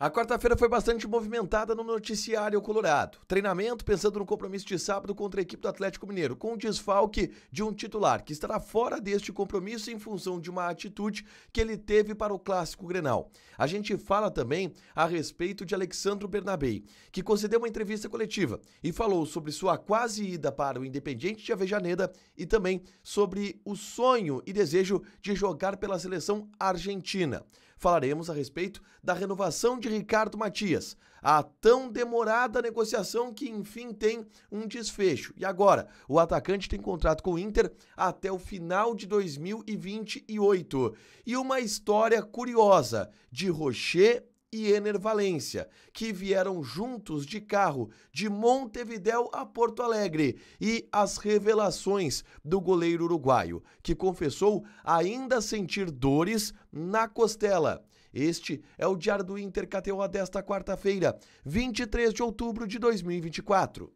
A quarta-feira foi bastante movimentada no noticiário colorado. Treinamento pensando no compromisso de sábado contra a equipe do Atlético Mineiro, com o desfalque de um titular que estará fora deste compromisso em função de uma atitude que ele teve para o clássico Grenal. A gente fala também a respeito de Alexandro Bernabei, que concedeu uma entrevista coletiva e falou sobre sua quase ida para o Independiente de Avejaneda e também sobre o sonho e desejo de jogar pela seleção argentina falaremos a respeito da renovação de Ricardo Matias, a tão demorada negociação que enfim tem um desfecho. E agora, o atacante tem contrato com o Inter até o final de 2028. E uma história curiosa de Rocher e Ener Valência, que vieram juntos de carro de Montevidéu a Porto Alegre, e as revelações do goleiro uruguaio, que confessou ainda sentir dores na costela. Este é o Diário do Inter Cateoa desta quarta-feira, 23 de outubro de 2024.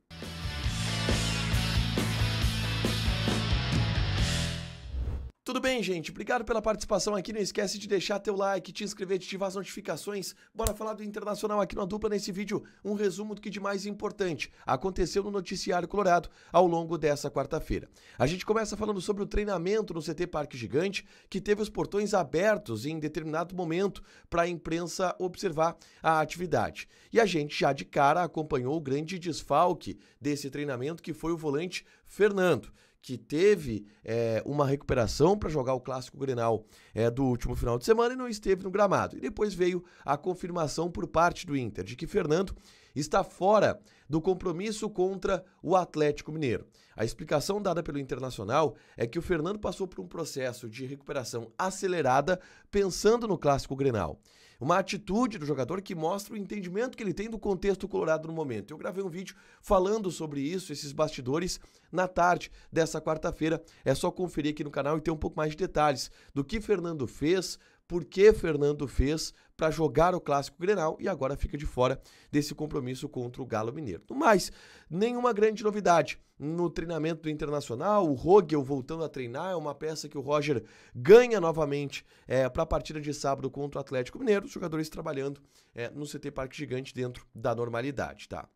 Tudo bem, gente? Obrigado pela participação aqui. Não esquece de deixar teu like, te inscrever, ativar as notificações. Bora falar do Internacional aqui na dupla nesse vídeo. Um resumo do que de mais importante aconteceu no noticiário colorado ao longo dessa quarta-feira. A gente começa falando sobre o treinamento no CT Parque Gigante, que teve os portões abertos em determinado momento para a imprensa observar a atividade. E a gente já de cara acompanhou o grande desfalque desse treinamento, que foi o volante Fernando que teve é, uma recuperação para jogar o clássico Grenal é, do último final de semana e não esteve no gramado. E depois veio a confirmação por parte do Inter de que Fernando está fora do compromisso contra o Atlético Mineiro. A explicação dada pelo Internacional é que o Fernando passou por um processo de recuperação acelerada pensando no clássico Grenal. Uma atitude do jogador que mostra o entendimento que ele tem do contexto colorado no momento. Eu gravei um vídeo falando sobre isso, esses bastidores, na tarde dessa quarta-feira. É só conferir aqui no canal e ter um pouco mais de detalhes do que Fernando fez, por que Fernando fez para jogar o Clássico Grenal e agora fica de fora desse compromisso contra o Galo Mineiro. No mais, nenhuma grande novidade no treinamento do Internacional, o Rogel voltando a treinar, é uma peça que o Roger ganha novamente é, para a partida de sábado contra o Atlético Mineiro, os jogadores trabalhando é, no CT Parque Gigante dentro da normalidade, tá?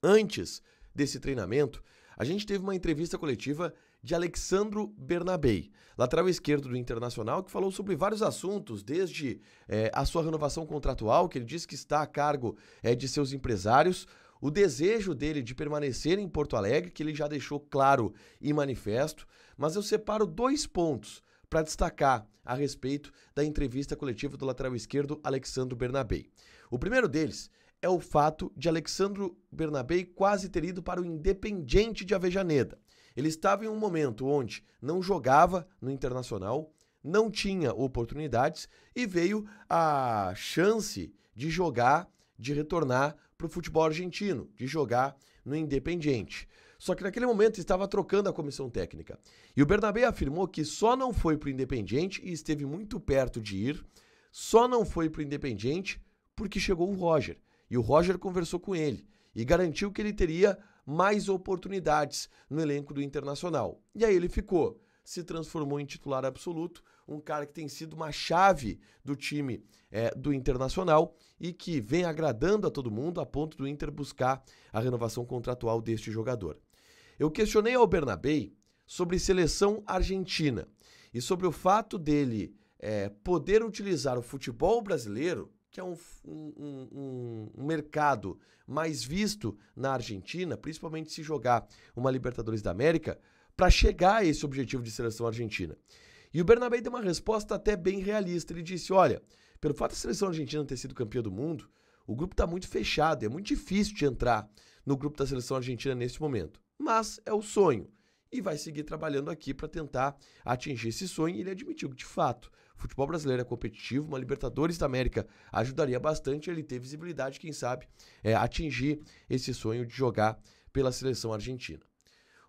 Antes desse treinamento, a gente teve uma entrevista coletiva de Alexandro Bernabei, lateral esquerdo do Internacional, que falou sobre vários assuntos, desde é, a sua renovação contratual, que ele disse que está a cargo é, de seus empresários, o desejo dele de permanecer em Porto Alegre, que ele já deixou claro e manifesto, mas eu separo dois pontos para destacar a respeito da entrevista coletiva do lateral esquerdo Alexandro Bernabei. O primeiro deles é o fato de Alexandro Bernabei quase ter ido para o Independiente de Avejaneda. Ele estava em um momento onde não jogava no Internacional, não tinha oportunidades e veio a chance de jogar, de retornar para o futebol argentino, de jogar no Independiente. Só que naquele momento estava trocando a comissão técnica. E o Bernabé afirmou que só não foi para o Independiente e esteve muito perto de ir, só não foi para o Independiente porque chegou o Roger. E o Roger conversou com ele e garantiu que ele teria mais oportunidades no elenco do Internacional. E aí ele ficou, se transformou em titular absoluto, um cara que tem sido uma chave do time é, do Internacional e que vem agradando a todo mundo a ponto do Inter buscar a renovação contratual deste jogador. Eu questionei ao Bernabei sobre seleção argentina e sobre o fato dele é, poder utilizar o futebol brasileiro que é um, um, um, um, mercado mais visto na Argentina, principalmente se jogar uma Libertadores da América, para chegar a esse objetivo de seleção argentina. E o Bernabé deu uma resposta até bem realista. Ele disse: olha, pelo fato da seleção argentina ter sido campeã do mundo, o grupo está muito fechado, é muito difícil de entrar no grupo da seleção argentina neste momento. Mas é o sonho. E vai seguir trabalhando aqui para tentar atingir esse sonho. E ele admitiu que, de fato, futebol brasileiro é competitivo, uma Libertadores da América ajudaria bastante ele ter visibilidade, quem sabe, é, atingir esse sonho de jogar pela seleção argentina.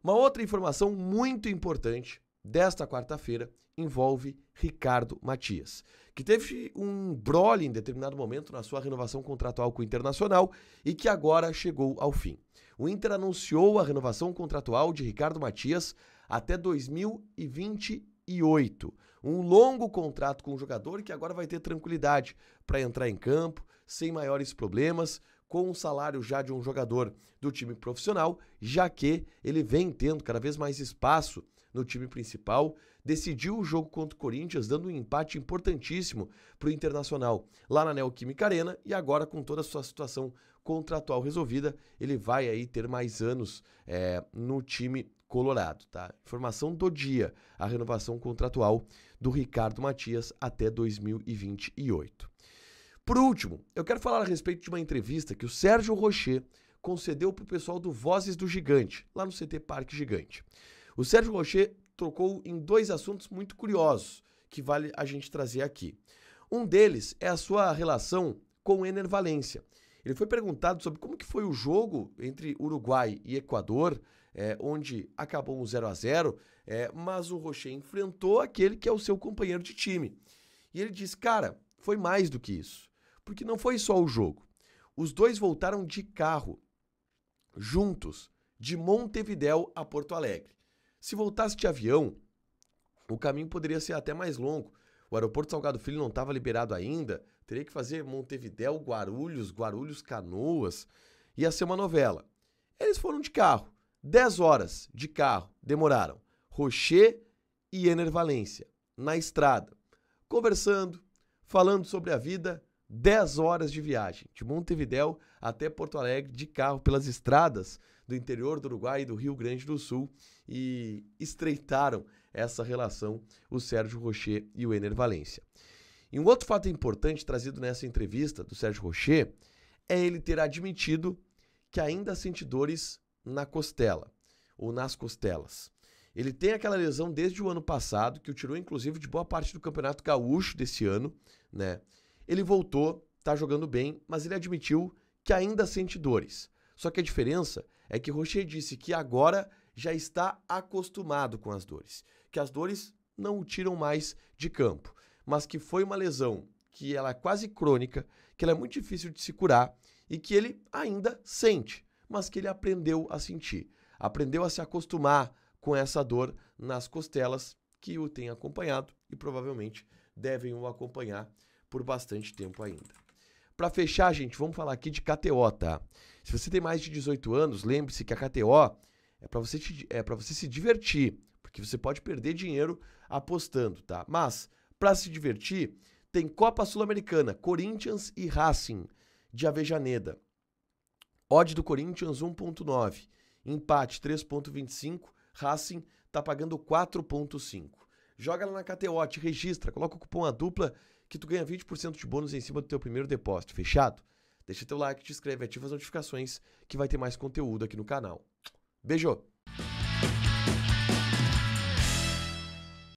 Uma outra informação muito importante desta quarta-feira envolve Ricardo Matias, que teve um brole em determinado momento na sua renovação contratual com o Internacional e que agora chegou ao fim. O Inter anunciou a renovação contratual de Ricardo Matias até 2020 2008. Um longo contrato com o jogador que agora vai ter tranquilidade para entrar em campo, sem maiores problemas, com o salário já de um jogador do time profissional, já que ele vem tendo cada vez mais espaço no time principal, decidiu o jogo contra o Corinthians, dando um empate importantíssimo para o Internacional lá na Neoquímica Arena e agora com toda a sua situação contratual resolvida, ele vai aí ter mais anos é, no time Colorado, tá? Informação do dia, a renovação contratual do Ricardo Matias até 2028. Por último, eu quero falar a respeito de uma entrevista que o Sérgio Rocher concedeu para o pessoal do Vozes do Gigante, lá no CT Parque Gigante. O Sérgio Rocher trocou em dois assuntos muito curiosos que vale a gente trazer aqui. Um deles é a sua relação com o Ener Valência. Ele foi perguntado sobre como que foi o jogo entre Uruguai e Equador é, onde acabou um 0 a 0 é, mas o Rocher enfrentou aquele que é o seu companheiro de time. E ele diz, cara, foi mais do que isso. Porque não foi só o jogo. Os dois voltaram de carro, juntos, de Montevidéu a Porto Alegre. Se voltasse de avião, o caminho poderia ser até mais longo. O aeroporto Salgado Filho não estava liberado ainda, teria que fazer Montevidéu, Guarulhos, Guarulhos, Canoas. Ia ser uma novela. Eles foram de carro. 10 horas de carro demoraram Rocher e Enervalência na estrada, conversando, falando sobre a vida, 10 horas de viagem de Montevidéu até Porto Alegre de carro pelas estradas do interior do Uruguai e do Rio Grande do Sul e estreitaram essa relação o Sérgio Rocher e o Ener Valência. E um outro fato importante trazido nessa entrevista do Sérgio Rocher é ele ter admitido que ainda sente dores na costela ou nas costelas. Ele tem aquela lesão desde o ano passado, que o tirou inclusive de boa parte do Campeonato Gaúcho desse ano, né? Ele voltou, tá jogando bem, mas ele admitiu que ainda sente dores. Só que a diferença é que Rocher disse que agora já está acostumado com as dores, que as dores não o tiram mais de campo, mas que foi uma lesão que ela é quase crônica, que ela é muito difícil de se curar e que ele ainda sente mas que ele aprendeu a sentir, aprendeu a se acostumar com essa dor nas costelas que o tem acompanhado e provavelmente devem o acompanhar por bastante tempo ainda. Para fechar, gente, vamos falar aqui de KTO, tá? Se você tem mais de 18 anos, lembre-se que a KTO é para você, é você se divertir, porque você pode perder dinheiro apostando, tá? Mas, para se divertir, tem Copa Sul-Americana, Corinthians e Racing de Avejaneda. Odd do Corinthians 1.9, empate 3.25, Racing tá pagando 4.5. Joga lá na KTO, te registra, coloca o cupom a dupla que tu ganha 20% de bônus em cima do teu primeiro depósito, fechado? Deixa teu like, te inscreve, ativa as notificações que vai ter mais conteúdo aqui no canal. Beijo!